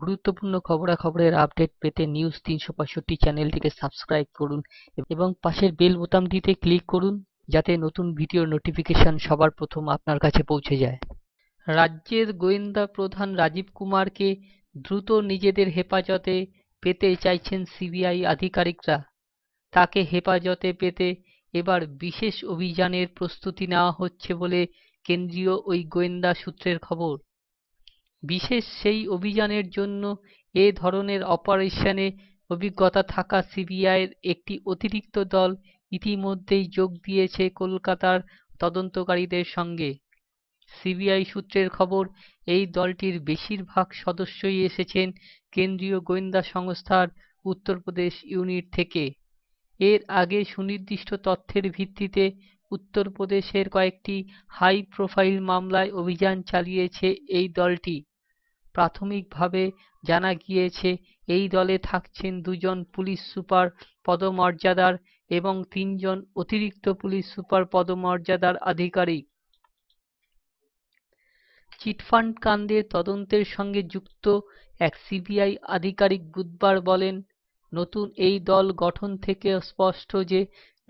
গুরুত্বপূর্ণ খবরাখবরের আপডেট পেতে নিউজ তিনশো পঁয়ষট্টি চ্যানেলটিকে সাবস্ক্রাইব করুন এবং পাশের বেল বোতামটিতে ক্লিক করুন যাতে নতুন ভিডিওর নোটিফিকেশন সবার প্রথম আপনার কাছে পৌঁছে যায় রাজ্যের গোয়েন্দা প্রধান রাজীব কুমারকে দ্রুত নিজেদের হেফাজতে পেতে চাইছেন সিবিআই আধিকারিকরা তাকে হেফাজতে পেতে এবার বিশেষ অভিযানের প্রস্তুতি নেওয়া হচ্ছে বলে কেন্দ্রীয় ওই গোয়েন্দা সূত্রের খবর বিশেষ সেই অভিযানের জন্য এ ধরনের অপারেশনে অভিজ্ঞতা থাকা সিবিআইয়ের একটি অতিরিক্ত দল ইতিমধ্যেই যোগ দিয়েছে কলকাতার তদন্তকারীদের সঙ্গে সিবিআই সূত্রের খবর এই দলটির বেশিরভাগ সদস্যই এসেছেন কেন্দ্রীয় গোয়েন্দা সংস্থার উত্তরপ্রদেশ ইউনিট থেকে এর আগে সুনির্দিষ্ট তথ্যের ভিত্তিতে উত্তরপ্রদেশের কয়েকটি হাই প্রোফাইল মামলায় অভিযান চালিয়েছে এই দলটি প্রাথমিকভাবে জানা গিয়েছে এই দলে থাকছেন দুজন পুলিশ সুপার পদমর্যাদার এবং তিনজন অতিরিক্ত পুলিশ সুপার পদমর্যাদার আধিকারিক চিটফান্ড কাণ্ডের তদন্তের সঙ্গে যুক্ত এক সিবিআই আধিকারিক বুধবার বলেন নতুন এই দল গঠন থেকে স্পষ্ট যে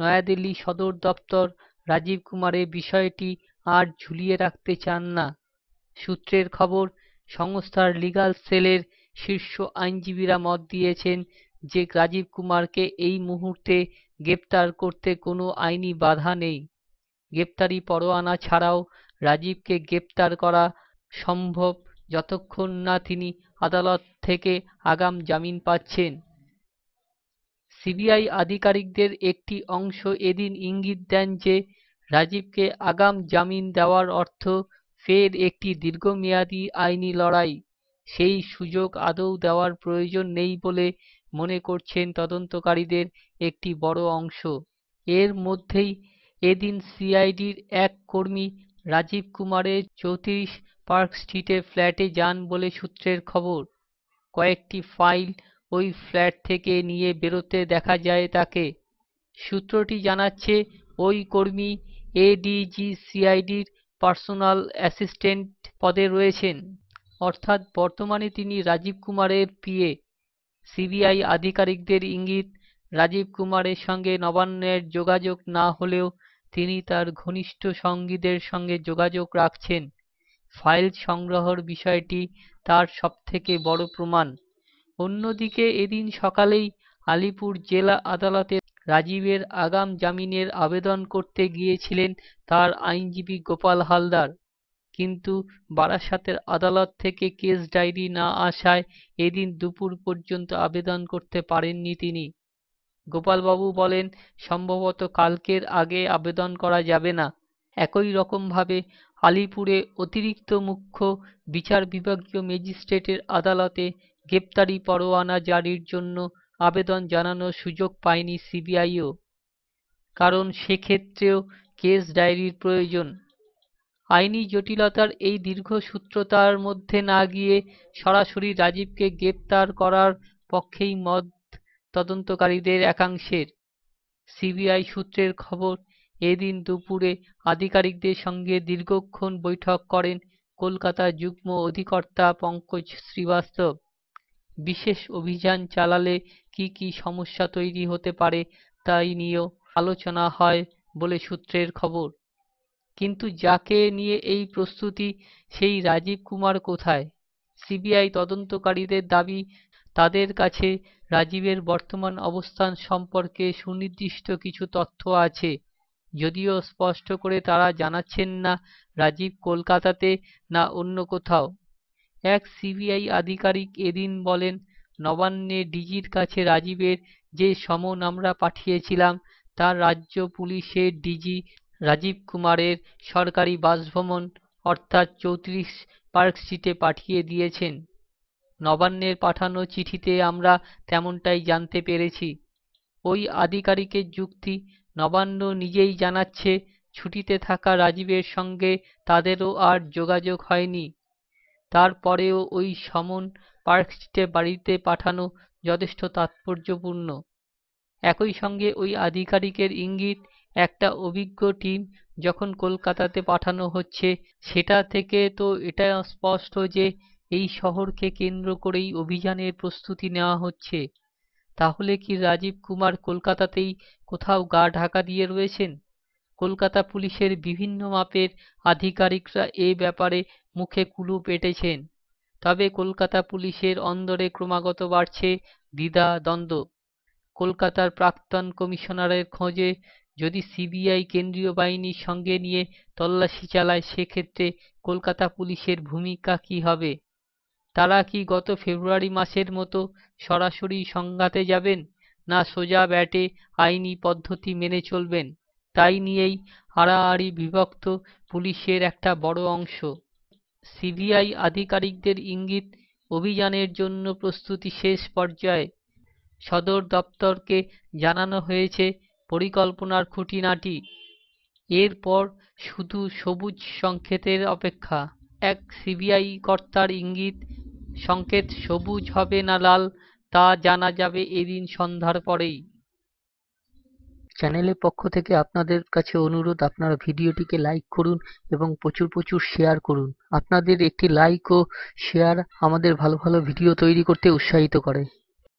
নয়াদিল্লি সদর দপ্তর রাজীব কুমারের বিষয়টি আর ঝুলিয়ে রাখতে চান না সূত্রের খবর সংস্থার লিগাল সেলের শীর্ষ আইনজীবীরা মত দিয়েছেন যে রাজীব কুমারকে এই মুহূর্তে গ্রেপ্তার করতে কোনো আইনি বাধা নেই গ্রেপ্তারি পরোয়ানা ছাড়াও রাজীবকে গ্রেপ্তার করা সম্ভব যতক্ষণ না তিনি আদালত থেকে আগাম জামিন পাচ্ছেন সিবিআই আধিকারিকদের একটি অংশ এদিন ইঙ্গিত দেন যে রাজীবকে আগাম জামিন দেওয়ার অর্থ ফের একটি দীর্ঘমেয়াদী আইনি লড়াই সেই সুযোগ আদৌ দেওয়ার প্রয়োজন নেই বলে মনে করছেন তদন্তকারীদের একটি বড় অংশ এর মধ্যেই এদিন সিআইডির এক কর্মী রাজীব কুমারের চৌত্রিশ পার্ক স্ট্রিটের ফ্ল্যাটে যান বলে সূত্রের খবর কয়েকটি ফাইল ওই ফ্ল্যাট থেকে নিয়ে বেরোতে দেখা যায় তাকে সূত্রটি জানাচ্ছে ওই কর্মী এডিজি সিআইডির পার্সোনাল অ্যাসিস্ট্যান্ট পদে রয়েছেন অর্থাৎ বর্তমানে তিনি রাজীব কুমারের পিএ সিবিআই আধিকারিকদের ইঙ্গিত রাজীব কুমারের সঙ্গে নবান্নের যোগাযোগ না হলেও তিনি তার ঘনিষ্ঠ সঙ্গীদের সঙ্গে যোগাযোগ রাখছেন ফাইল সংগ্রহর বিষয়টি তার সবথেকে বড় প্রমাণ অন্যদিকে এদিন সকালেই আলিপুর জেলা আদালতে রাজীবের আগাম জামিনের আবেদন করতে গিয়েছিলেন তার আইনজীবী গোপাল হালদার কিন্তু বারাসাতের আদালত থেকে কেস ডায়েরি না আসায় এদিন দুপুর পর্যন্ত আবেদন করতে পারেননি তিনি গোপালবাবু বলেন সম্ভবত কালকের আগে আবেদন করা যাবে না একই রকমভাবে আলিপুরে অতিরিক্ত মুখ্য বিচার বিভাগীয় ম্যাজিস্ট্রেটের আদালতে গ্রেপ্তারি পরোয়ানা জারির জন্য আবেদন জানানোর সুযোগ পায়নি সিবিআইও কারণ সেক্ষেত্রেও কেস ডায়েরির প্রয়োজন আইনি জটিলতার এই দীর্ঘ সূত্রতার মধ্যে না গিয়ে সরাসরি রাজীবকে গ্রেপ্তার করার পক্ষেই মত তদন্তকারীদের একাংশের সিবিআই সূত্রের খবর এদিন দুপুরে আধিকারিকদের সঙ্গে দীর্ঘক্ষণ বৈঠক করেন কলকাতা যুগ্ম অধিকর্তা পঙ্কজ শ্রীবাস্তব বিশেষ অভিযান চালালে কি কি সমস্যা তৈরি হতে পারে তাই নিয়েও আলোচনা হয় বলে সূত্রের খবর কিন্তু যাকে নিয়ে এই প্রস্তুতি সেই রাজীব কুমার কোথায় সিবিআই তদন্তকারীদের দাবি তাদের কাছে রাজীবের বর্তমান অবস্থান সম্পর্কে সুনির্দিষ্ট কিছু তথ্য আছে যদিও স্পষ্ট করে তারা জানাচ্ছেন না রাজীব কলকাতাতে না অন্য কোথাও এক সিবিআই আধিকারিক এদিন বলেন নবান্নে ডিজির কাছে রাজীবের যে সমন আমরা পাঠিয়েছিলাম তার রাজ্য পুলিশের ডিজি রাজীব কুমারের সরকারি বাসভবন অর্থাৎ চৌত্রিশ পার্ক স্ট্রিটে পাঠিয়ে দিয়েছেন নবান্নের পাঠানো চিঠিতে আমরা তেমনটাই জানতে পেরেছি ওই আধিকারিকের যুক্তি নবান্ন নিজেই জানাচ্ছে ছুটিতে থাকা রাজীবের সঙ্গে তাদেরও আর যোগাযোগ হয়নি তারপরেও ওই সমন পার্কস্টে বাড়িতে পাঠানো যথেষ্ট তাৎপর্যপূর্ণ একই সঙ্গে ওই আধিকারিকের ইঙ্গিত একটা অভিজ্ঞ টিম যখন কলকাতাতে পাঠানো হচ্ছে সেটা থেকে তো এটা স্পষ্ট যে এই শহরকে কেন্দ্র করেই অভিযানের প্রস্তুতি নেওয়া হচ্ছে তাহলে কি রাজীব কুমার কলকাতাতেই কোথাও গা ঢাকা দিয়ে রয়েছেন কলকাতা পুলিশের বিভিন্ন মাপের আধিকারিকরা এ ব্যাপারে মুখে কুলু পেটেছেন তবে কলকাতা পুলিশের অন্দরে ক্রমাগত বাড়ছে দ্বিধা দ্বন্দ্ব কলকাতার প্রাক্তন কমিশনারের খোঁজে যদি সিবিআই কেন্দ্রীয় বাহিনীর সঙ্গে নিয়ে তল্লাশি চালায় সেক্ষেত্রে কলকাতা পুলিশের ভূমিকা কি হবে তারা কি গত ফেব্রুয়ারি মাসের মতো সরাসরি সংঘাতে যাবেন না সোজা ব্যাটে আইনি পদ্ধতি মেনে চলবেন তাই নিয়েই হাড়াহাড়ি বিভক্ত পুলিশের একটা বড় অংশ সিবিআই আধিকারিকদের ইঙ্গিত অভিযানের জন্য প্রস্তুতি শেষ পর্যায়ে সদর দপ্তরকে জানানো হয়েছে পরিকল্পনার খুঁটিনাটি এরপর শুধু সবুজ সংকেতের অপেক্ষা এক সিবিআই কর্তার ইঙ্গিত সংকেত সবুজ হবে না লাল তা জানা যাবে এদিন সন্ধ্যার পরেই চ্যানেলের পক্ষ থেকে আপনাদের কাছে অনুরোধ আপনারা ভিডিওটিকে লাইক করুন এবং প্রচুর প্রচুর শেয়ার করুন আপনাদের একটি লাইক ও শেয়ার আমাদের ভালো ভালো ভিডিও তৈরি করতে উৎসাহিত করে